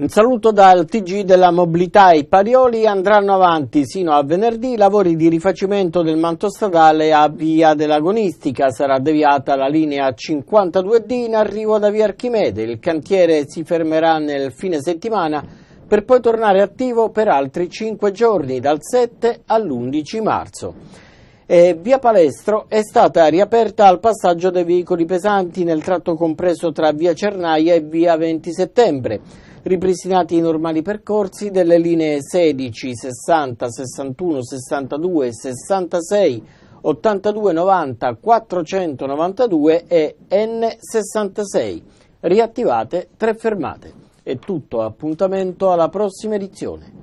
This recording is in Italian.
Un saluto dal TG della mobilità. I parioli andranno avanti sino a venerdì. I lavori di rifacimento del manto stradale a Via dell'Agonistica sarà deviata la linea 52D in arrivo da Via Archimede. Il cantiere si fermerà nel fine settimana per poi tornare attivo per altri 5 giorni, dal 7 all'11 marzo. E via Palestro è stata riaperta al passaggio dei veicoli pesanti nel tratto compreso tra via Cernaia e via 20 settembre ripristinati i normali percorsi delle linee 16, 60, 61, 62, 66, 82, 90, 492 e N66, riattivate tre fermate. È tutto, appuntamento alla prossima edizione.